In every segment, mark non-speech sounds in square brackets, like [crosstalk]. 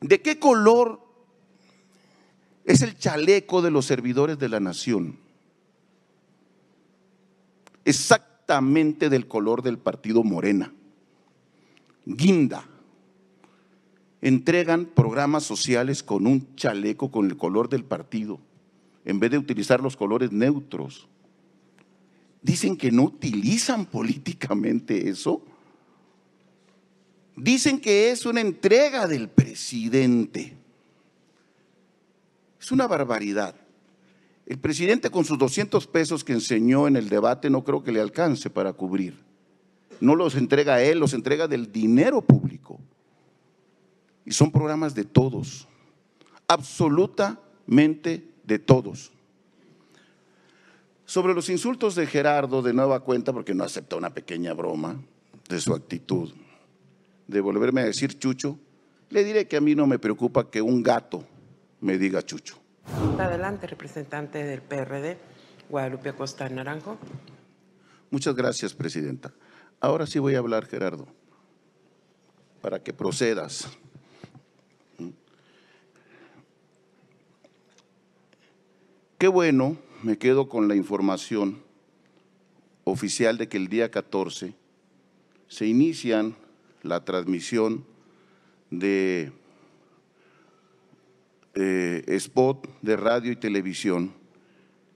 ¿De qué color es el chaleco de los servidores de la nación? Exactamente del color del partido Morena. Guinda. Entregan programas sociales con un chaleco con el color del partido, en vez de utilizar los colores neutros. Dicen que no utilizan [laughs] políticamente eso Dicen que es una entrega del presidente. Es una barbaridad. El presidente con sus 200 pesos que enseñó en el debate no creo que le alcance para cubrir. No los entrega él, los entrega del dinero público. Y son programas de todos, absolutamente de todos. Sobre los insultos de Gerardo, de nueva cuenta, porque no acepta una pequeña broma de su actitud de volverme a decir Chucho, le diré que a mí no me preocupa que un gato me diga Chucho. Adelante, representante del PRD, Guadalupe Acosta Naranjo. Muchas gracias, Presidenta. Ahora sí voy a hablar, Gerardo, para que procedas. Qué bueno, me quedo con la información oficial de que el día 14 se inician la transmisión de eh, spot de radio y televisión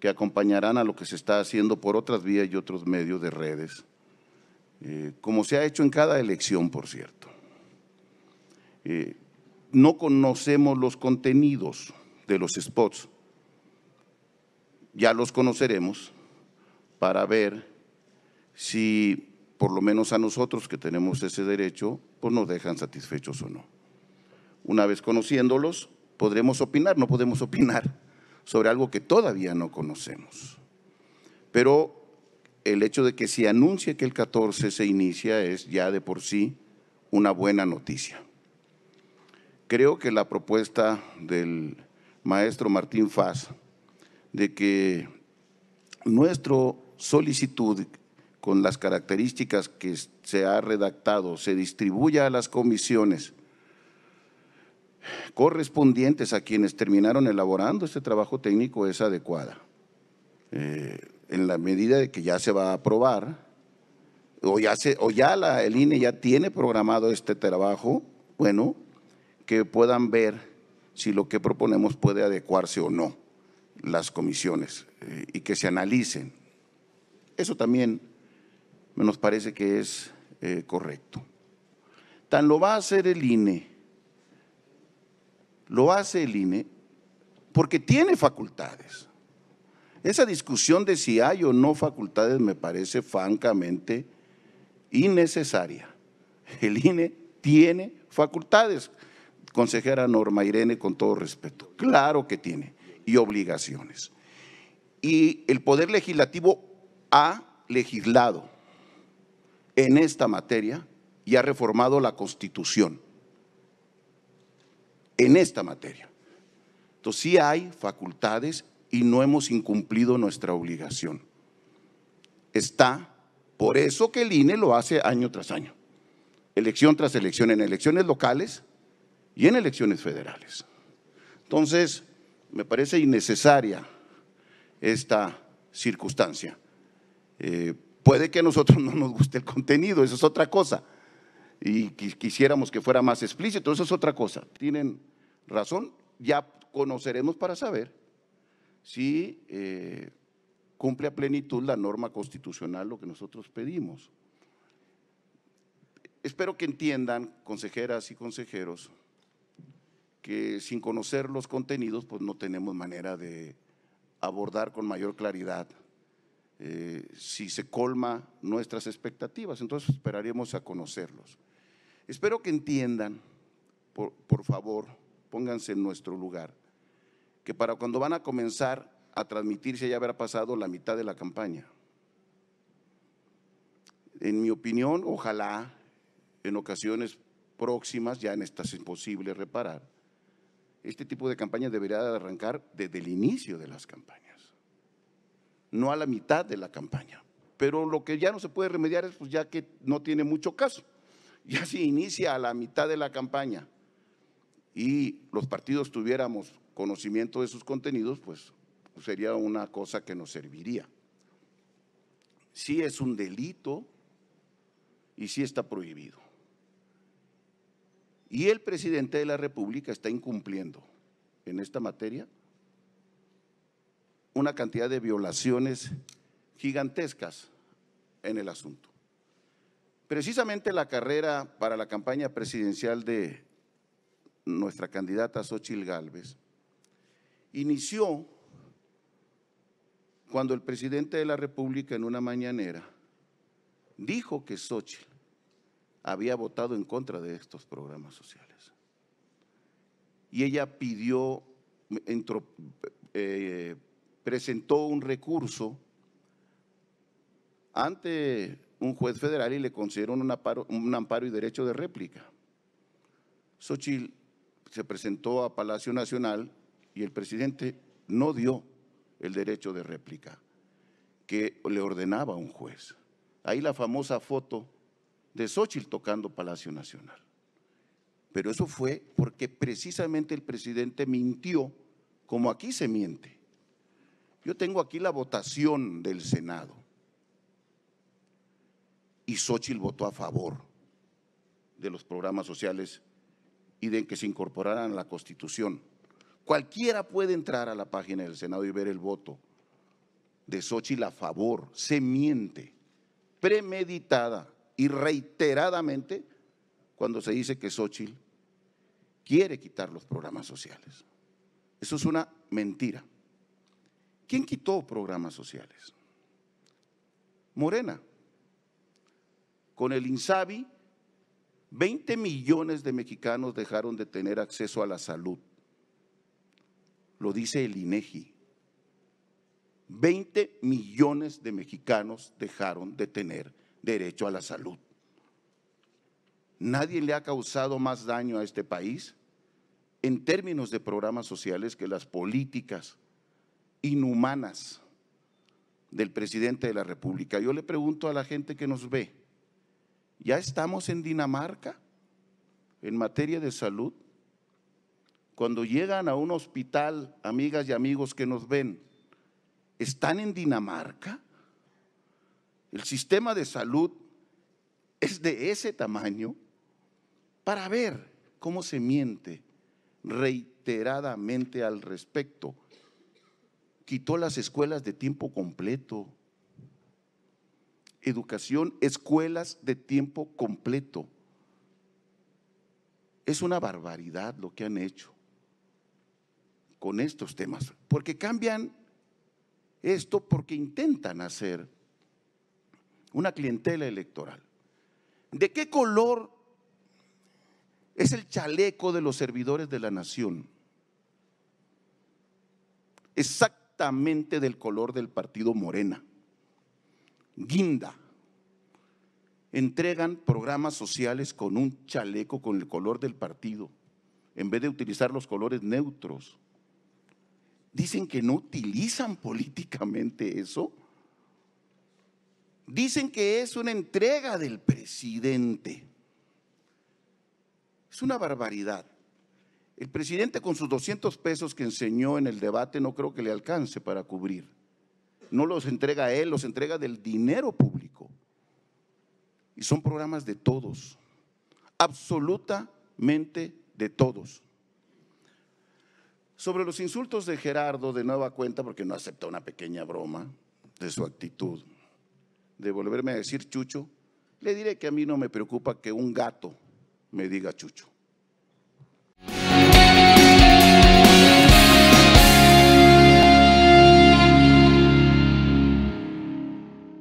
que acompañarán a lo que se está haciendo por otras vías y otros medios de redes, eh, como se ha hecho en cada elección, por cierto. Eh, no conocemos los contenidos de los spots, ya los conoceremos para ver si por lo menos a nosotros que tenemos ese derecho, pues nos dejan satisfechos o no. Una vez conociéndolos, podremos opinar, no podemos [laughs] opinar sobre algo que todavía no conocemos. Pero el hecho de que se anuncie que el 14 se inicia es ya de por sí una buena noticia. Creo que la propuesta del maestro Martín Faz de que nuestra solicitud con las características que se ha redactado, se distribuya a las comisiones correspondientes a quienes terminaron elaborando este trabajo técnico es adecuada. Eh, en la medida de que ya se va a aprobar, o ya, o ya la, el INE ya tiene programado este trabajo, bueno, que puedan ver si lo que proponemos puede adecuarse o no las comisiones eh, y que se analicen. Eso también nos parece que es eh, correcto. Tan lo va a hacer el INE, lo hace el INE porque tiene facultades. Esa discusión de si hay o no facultades me parece francamente innecesaria. El INE tiene facultades, consejera Norma Irene, con todo respeto. Claro que tiene, y obligaciones. Y el Poder Legislativo ha legislado en esta materia y ha reformado la Constitución. En esta materia. Entonces sí hay facultades y no hemos incumplido nuestra obligación. Está por eso que el INE lo hace año tras año. Elección tras elección, en elecciones locales y en elecciones federales. Entonces, me parece innecesaria esta circunstancia. Eh, Puede que a nosotros [laughs] no nos guste el contenido, eso es otra cosa. Y quisiéramos que fuera más explícito, eso es otra cosa. Tienen razón, ya conoceremos para saber si eh, cumple a plenitud la norma constitucional lo que nosotros pedimos. Espero que entiendan, consejeras y consejeros, que sin conocer los contenidos, pues no tenemos manera de abordar con mayor claridad eh, si se colma nuestras expectativas. Entonces esperaremos a conocerlos. Espero que entiendan, por, favor, pónganse en nuestro lugar, que para cuando van a comenzar a transmitirse ya habrá pasado la mitad de la campaña. En mi opinión, ojalá en ocasiones próximas, ya en estas es imposible reparar, este tipo de campaña debería arrancar desde el inicio de las campañas no a la mitad de la campaña. Pero lo que ya no se puede remediar es pues, ya que no tiene mucho caso. [laughs] Ya si inicia a la mitad de la campaña y los partidos tuviéramos conocimiento de sus contenidos, pues sería una cosa que nos serviría. Sí es un delito y sí está prohibido. Y el presidente de la República está incumpliendo en esta materia una cantidad de violaciones gigantescas en el asunto. Precisamente la carrera para la campaña presidencial de nuestra candidata Xochil Gálvez inició cuando el presidente de la República en una mañanera dijo que Xochitl había votado en contra de estos programas sociales. Y ella pidió, eh, presentó un recurso ante un juez federal y le concedieron un amparo, y derecho de réplica. Xochitl se presentó a Palacio Nacional y el presidente no dio el derecho de réplica que le ordenaba un juez. Ahí la famosa foto de Xochitl tocando Palacio Nacional. Pero eso fue porque precisamente el presidente mintió, como aquí se miente. Yo tengo aquí la votación del Senado. Y Xochitl votó a favor de los programas sociales y de que se incorporaran a la Constitución. Cualquiera puede entrar a la página del Senado y ver el voto de Xochitl a favor. Se miente premeditada y reiteradamente cuando se dice que Xochitl quiere quitar los programas sociales. Eso es una mentira. ¿Quién quitó programas sociales? Morena. Con el INSABI, 20 millones de mexicanos dejaron de tener acceso a la salud. Lo dice el e INEGI. 20 millones de mexicanos dejaron de tener derecho a la salud. Nadie le ha causado más daño a este país en términos de programas sociales que las políticas inhumanas del presidente de la República. Yo le pregunto a la gente que nos ve, ¿ya estamos en Dinamarca en materia de salud? Cuando llegan a un hospital, amigas y amigos que nos ven, ¿están en Dinamarca? El sistema de salud es de ese tamaño para ver cómo se miente reiteradamente al respecto quitó las escuelas de tiempo completo. Educación, escuelas de tiempo completo. Es una barbaridad lo que han hecho con estos temas, porque cambian esto porque intentan hacer una clientela electoral. ¿De qué color es el chaleco de los servidores de la nación? Exactamente del color del partido Morena. Guinda. Entregan programas sociales con un chaleco con el color del partido, en vez de utilizar los colores neutros. Dicen que no utilizan [laughs] políticamente eso. Dicen que es una entrega del presidente. Es una barbaridad. El presidente con sus 200 pesos que enseñó en el debate no creo que le alcance para cubrir. No los entrega a él, los entrega del dinero público. Y son programas de todos, absolutamente de todos. Sobre los insultos de Gerardo, de nueva cuenta, porque no acepta una pequeña broma de su actitud, de volverme a decir chucho, le diré que a mí no me preocupa que un gato me diga chucho.